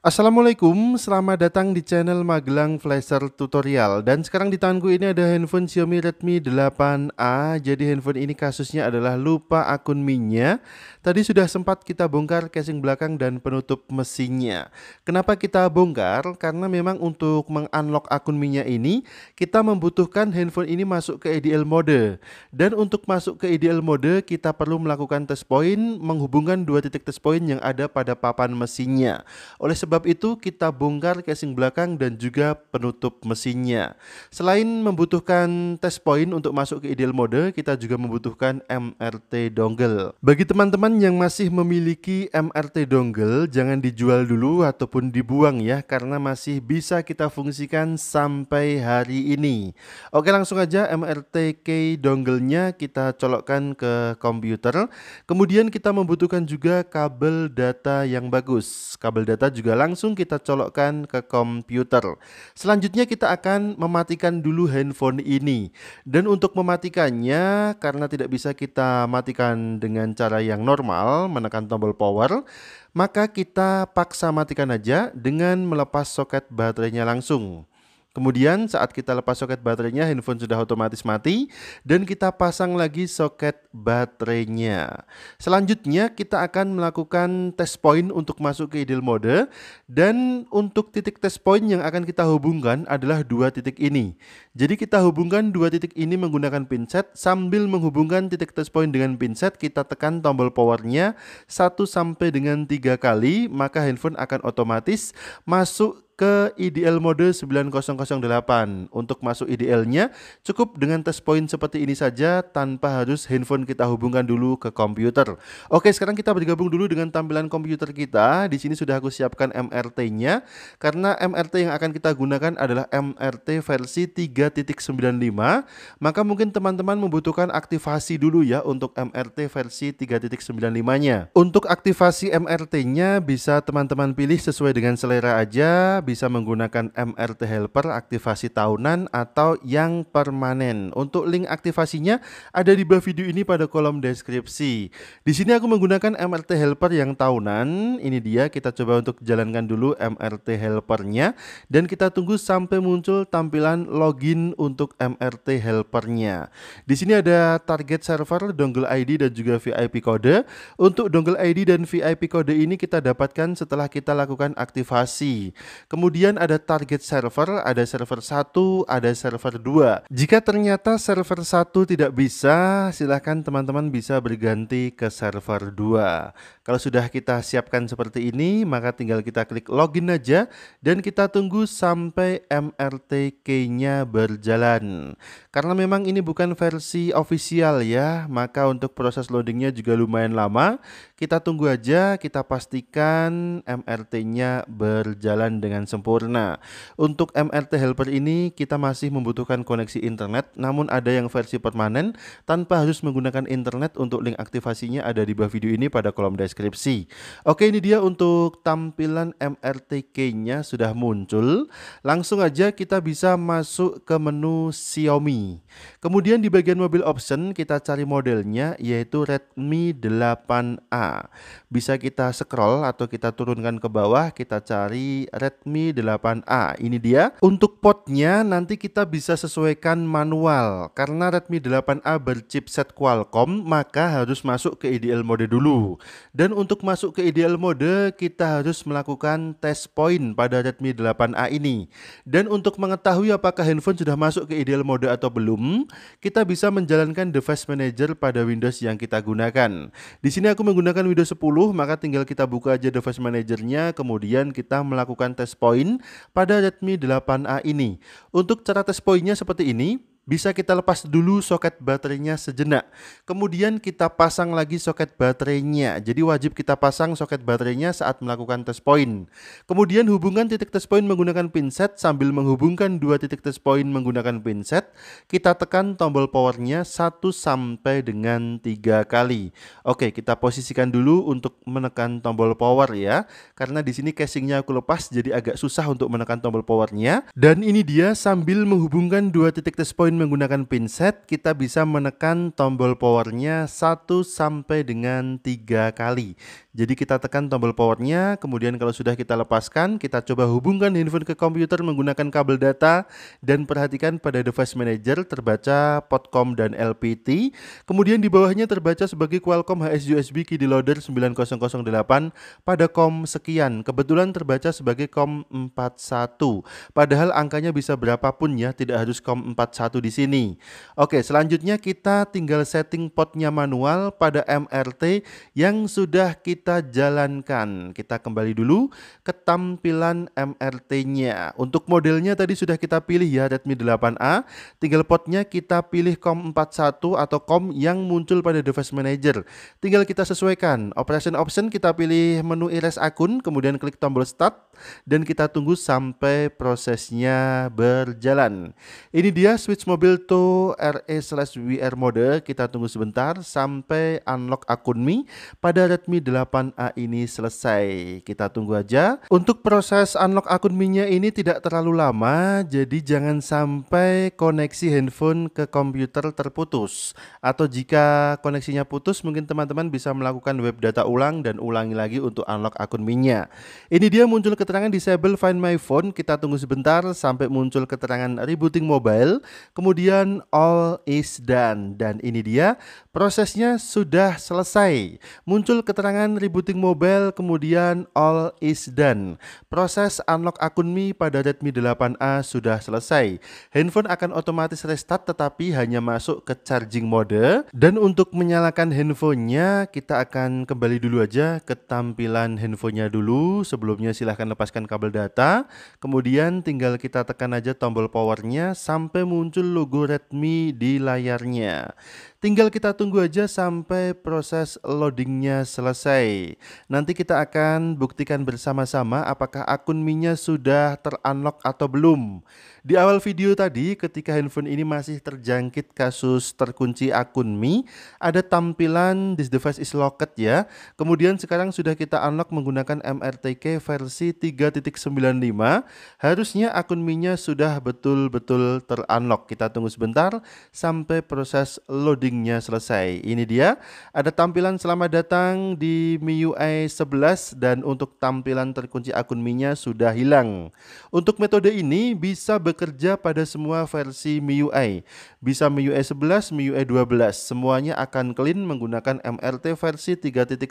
Assalamualaikum, selamat datang di channel Magelang Flasher Tutorial Dan sekarang di tanganku ini ada handphone Xiaomi Redmi 8A Jadi handphone ini kasusnya adalah lupa akun minyak. Tadi sudah sempat kita bongkar casing belakang dan penutup mesinnya Kenapa kita bongkar? Karena memang untuk mengunlock akun minyak ini Kita membutuhkan handphone ini masuk ke EDL mode Dan untuk masuk ke EDL mode kita perlu melakukan test point Menghubungkan dua titik test point yang ada pada papan mesinnya Oleh sebab sebab itu kita bongkar casing belakang dan juga penutup mesinnya. Selain membutuhkan test point untuk masuk ke ideal mode, kita juga membutuhkan MRT dongle. Bagi teman-teman yang masih memiliki MRT dongle, jangan dijual dulu ataupun dibuang ya karena masih bisa kita fungsikan sampai hari ini. Oke, langsung aja MRT key dongle-nya kita colokkan ke komputer. Kemudian kita membutuhkan juga kabel data yang bagus. Kabel data juga langsung kita colokkan ke komputer. Selanjutnya kita akan mematikan dulu handphone ini. Dan untuk mematikannya karena tidak bisa kita matikan dengan cara yang normal menekan tombol power, maka kita paksa matikan aja dengan melepas soket baterainya langsung. Kemudian saat kita lepas soket baterainya, handphone sudah otomatis mati dan kita pasang lagi soket baterainya. Selanjutnya kita akan melakukan test point untuk masuk ke ideal mode dan untuk titik test point yang akan kita hubungkan adalah dua titik ini. Jadi kita hubungkan dua titik ini menggunakan pinset sambil menghubungkan titik test point dengan pinset kita tekan tombol powernya 1 sampai dengan 3 kali maka handphone akan otomatis masuk ke IDL mode 9008. Untuk masuk IDL-nya cukup dengan tes poin seperti ini saja tanpa harus handphone kita hubungkan dulu ke komputer. Oke, sekarang kita bergabung dulu dengan tampilan komputer kita. Di sini sudah aku siapkan MRT-nya karena MRT yang akan kita gunakan adalah MRT versi 3.95. Maka mungkin teman-teman membutuhkan aktivasi dulu ya untuk MRT versi 3.95-nya. Untuk aktivasi MRT-nya bisa teman-teman pilih sesuai dengan selera aja bisa menggunakan MRT Helper aktivasi tahunan atau yang permanen. Untuk link aktivasinya ada di bawah video ini pada kolom deskripsi. Di sini aku menggunakan MRT Helper yang tahunan. Ini dia, kita coba untuk jalankan dulu MRT Helpernya dan kita tunggu sampai muncul tampilan login untuk MRT Helpernya. Di sini ada target server, dongle ID dan juga VIP kode. Untuk dongle ID dan VIP kode ini kita dapatkan setelah kita lakukan aktivasi. Kemudian Kemudian ada target server, ada server 1, ada server 2. Jika ternyata server 1 tidak bisa, silahkan teman-teman bisa berganti ke server 2. Kalau sudah kita siapkan seperti ini, maka tinggal kita klik login aja dan kita tunggu sampai MRTK-nya berjalan. Karena memang ini bukan versi official ya, maka untuk proses loadingnya juga lumayan lama. Kita tunggu aja, kita pastikan MRT-nya berjalan dengan sempurna. Untuk MRT helper ini kita masih membutuhkan koneksi internet, namun ada yang versi permanen tanpa harus menggunakan internet untuk link aktivasinya ada di bawah video ini pada kolom deskripsi deskripsi. Oke, ini dia untuk tampilan MRTK-nya sudah muncul. Langsung aja kita bisa masuk ke menu Xiaomi. Kemudian di bagian mobil option kita cari modelnya yaitu Redmi 8A. Bisa kita scroll atau kita turunkan ke bawah, kita cari Redmi 8A. Ini dia. Untuk potnya nanti kita bisa sesuaikan manual karena Redmi 8A berchipset Qualcomm maka harus masuk ke IDL mode dulu. Dan untuk masuk ke ideal mode, kita harus melakukan test point pada Redmi 8A ini. Dan untuk mengetahui apakah handphone sudah masuk ke ideal mode atau belum, kita bisa menjalankan device manager pada Windows yang kita gunakan. Di sini aku menggunakan Windows 10, maka tinggal kita buka aja device manajernya, kemudian kita melakukan test point pada Redmi 8A ini. Untuk cara tes pointnya seperti ini, bisa kita lepas dulu soket baterainya sejenak. Kemudian kita pasang lagi soket baterainya. Jadi wajib kita pasang soket baterainya saat melakukan test point. Kemudian hubungkan titik test point menggunakan pinset sambil menghubungkan dua titik test point menggunakan pinset. Kita tekan tombol powernya satu sampai dengan tiga kali. Oke, kita posisikan dulu untuk menekan tombol power ya. Karena di sini casingnya aku lepas jadi agak susah untuk menekan tombol powernya. Dan ini dia sambil menghubungkan dua titik test point poin menggunakan pinset, kita bisa menekan tombol powernya 1 sampai dengan 3 kali. Jadi kita tekan tombol powernya, kemudian kalau sudah kita lepaskan, kita coba hubungkan handphone ke komputer menggunakan kabel data, dan perhatikan pada device manager terbaca POTCOM dan LPT. Kemudian di bawahnya terbaca sebagai Qualcomm HSUSB Key Loader 9008 pada kom sekian. Kebetulan terbaca sebagai kom 41. Padahal angkanya bisa berapapun ya, tidak harus kom 41 di sini. Oke, selanjutnya kita tinggal setting potnya manual pada MRT yang sudah kita jalankan. Kita kembali dulu ke tampilan MRT-nya. Untuk modelnya tadi sudah kita pilih ya Redmi 8A. Tinggal potnya kita pilih COM41 atau COM yang muncul pada device manager. Tinggal kita sesuaikan. Operation option kita pilih menu erase akun, kemudian klik tombol start dan kita tunggu sampai prosesnya berjalan. Ini dia switch mobil tuh RE slash WR mode, kita tunggu sebentar sampai unlock akun Mi pada Redmi 8A ini selesai. Kita tunggu aja. Untuk proses unlock akun Mi-nya ini tidak terlalu lama, jadi jangan sampai koneksi handphone ke komputer terputus. Atau jika koneksinya putus, mungkin teman-teman bisa melakukan web data ulang dan ulangi lagi untuk unlock akun Mi-nya. Ini dia muncul keterangan disable Find My Phone. Kita tunggu sebentar sampai muncul keterangan rebooting mobile. Kemudian all is done dan ini dia prosesnya sudah selesai. Muncul keterangan rebooting mobile kemudian all is done. Proses unlock akun Mi pada Redmi 8A sudah selesai. Handphone akan otomatis restart tetapi hanya masuk ke charging mode dan untuk menyalakan handphonenya kita akan kembali dulu aja ke tampilan handphonenya dulu. Sebelumnya silahkan lepaskan kabel data. Kemudian tinggal kita tekan aja tombol powernya sampai muncul logo Redmi di layarnya. Tinggal kita tunggu aja sampai proses loadingnya selesai. Nanti kita akan buktikan bersama-sama apakah akun Mi-nya sudah terunlock atau belum. Di awal video tadi ketika handphone ini masih terjangkit kasus terkunci akun Mi, ada tampilan this device is locked ya. Kemudian sekarang sudah kita unlock menggunakan MRTK versi 3.95. Harusnya akun Mi-nya sudah betul-betul terunlock. Kita tunggu sebentar sampai proses loading loadingnya selesai. Ini dia, ada tampilan selamat datang di MIUI 11 dan untuk tampilan terkunci akun Mi-nya sudah hilang. Untuk metode ini bisa bekerja pada semua versi MIUI. Bisa MIUI 11, MIUI 12, semuanya akan clean menggunakan MRT versi 3.95.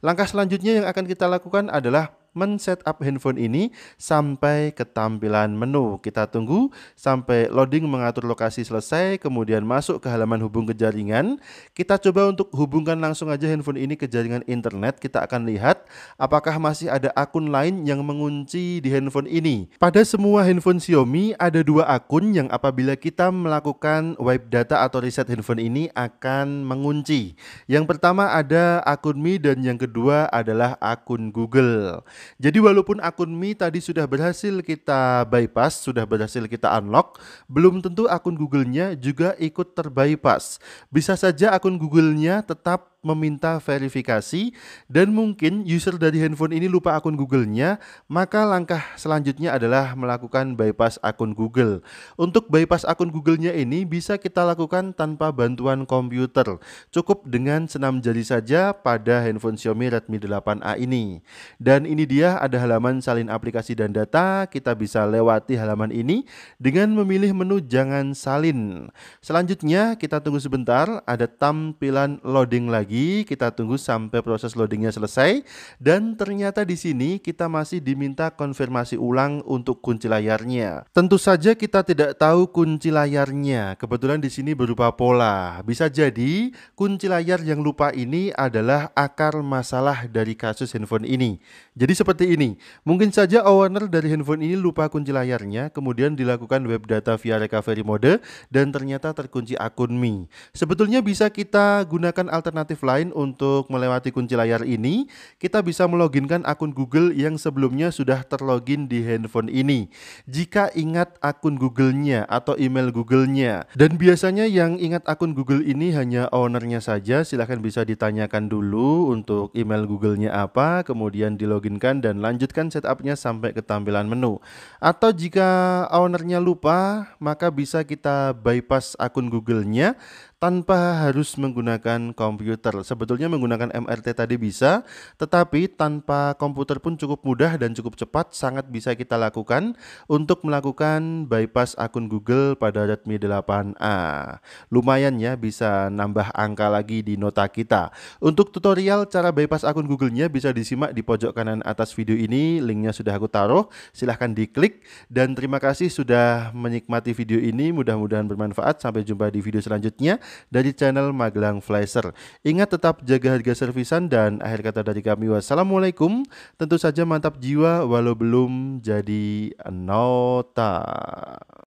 Langkah selanjutnya yang akan kita lakukan adalah men-setup handphone ini sampai ke tampilan menu. Kita tunggu sampai loading mengatur lokasi selesai, kemudian masuk ke halaman hubung ke jaringan. Kita coba untuk hubungkan langsung aja handphone ini ke jaringan internet. Kita akan lihat apakah masih ada akun lain yang mengunci di handphone ini. Pada semua handphone Xiaomi ada dua akun yang apabila kita melakukan wipe data atau reset handphone ini akan mengunci. Yang pertama ada akun Mi dan yang kedua adalah akun Google. Jadi walaupun akun Mi tadi sudah berhasil kita bypass, sudah berhasil kita unlock, belum tentu akun Google-nya juga ikut terbypass. Bisa saja akun Google-nya tetap meminta verifikasi dan mungkin user dari handphone ini lupa akun Google-nya, maka langkah selanjutnya adalah melakukan bypass akun Google. Untuk bypass akun Google-nya ini bisa kita lakukan tanpa bantuan komputer, cukup dengan senam jari saja pada handphone Xiaomi Redmi 8A ini. Dan ini dia ada halaman salin aplikasi dan data, kita bisa lewati halaman ini dengan memilih menu jangan salin. Selanjutnya kita tunggu sebentar, ada tampilan loading lagi lagi, kita tunggu sampai proses loadingnya selesai. Dan ternyata di sini kita masih diminta konfirmasi ulang untuk kunci layarnya. Tentu saja kita tidak tahu kunci layarnya. Kebetulan di sini berupa pola. Bisa jadi kunci layar yang lupa ini adalah akar masalah dari kasus handphone ini. Jadi seperti ini. Mungkin saja owner dari handphone ini lupa kunci layarnya, kemudian dilakukan web data via recovery mode dan ternyata terkunci akun Mi. Sebetulnya bisa kita gunakan alternatif offline untuk melewati kunci layar ini, kita bisa meloginkan akun Google yang sebelumnya sudah terlogin di handphone ini. Jika ingat akun Google-nya atau email Google-nya. Dan biasanya yang ingat akun Google ini hanya ownernya saja, silahkan bisa ditanyakan dulu untuk email Google-nya apa, kemudian diloginkan dan lanjutkan setupnya sampai ke tampilan menu. Atau jika ownernya lupa, maka bisa kita bypass akun Google-nya tanpa harus menggunakan komputer. Sebetulnya menggunakan MRT tadi bisa, tetapi tanpa komputer pun cukup mudah dan cukup cepat sangat bisa kita lakukan untuk melakukan bypass akun Google pada Redmi 8A. Lumayan ya bisa nambah angka lagi di nota kita. Untuk tutorial cara bypass akun Google-nya bisa disimak di pojok kanan atas video ini, linknya sudah aku taruh, silahkan diklik dan terima kasih sudah menikmati video ini, mudah-mudahan bermanfaat. Sampai jumpa di video selanjutnya dari channel Magelang Flasher. Ingat tetap jaga harga servisan dan akhir kata dari kami wassalamualaikum. Tentu saja mantap jiwa walau belum jadi nota.